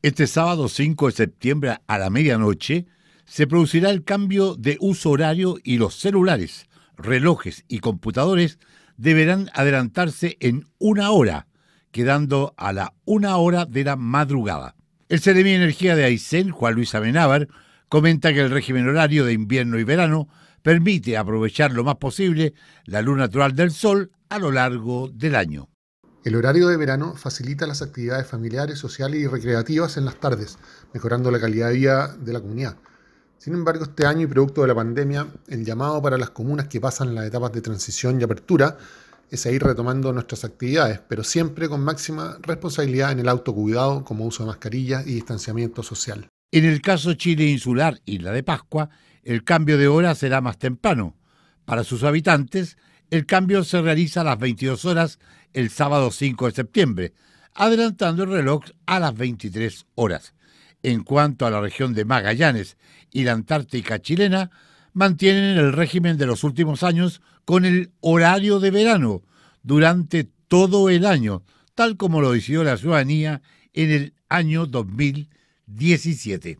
Este sábado 5 de septiembre a la medianoche se producirá el cambio de uso horario y los celulares, relojes y computadores deberán adelantarse en una hora, quedando a la una hora de la madrugada. El Seremi de Energía de Aysén, Juan Luis Amenábar, comenta que el régimen horario de invierno y verano permite aprovechar lo más posible la luz natural del sol a lo largo del año. El horario de verano facilita las actividades familiares, sociales y recreativas en las tardes, mejorando la calidad de vida de la comunidad. Sin embargo, este año y producto de la pandemia, el llamado para las comunas que pasan las etapas de transición y apertura es a ir retomando nuestras actividades, pero siempre con máxima responsabilidad en el autocuidado como uso de mascarillas y distanciamiento social. En el caso Chile insular, Isla de Pascua, el cambio de hora será más temprano. Para sus habitantes, el cambio se realiza a las 22 horas el sábado 5 de septiembre, adelantando el reloj a las 23 horas. En cuanto a la región de Magallanes y la Antártica chilena, mantienen el régimen de los últimos años con el horario de verano durante todo el año, tal como lo decidió la ciudadanía en el año 2017.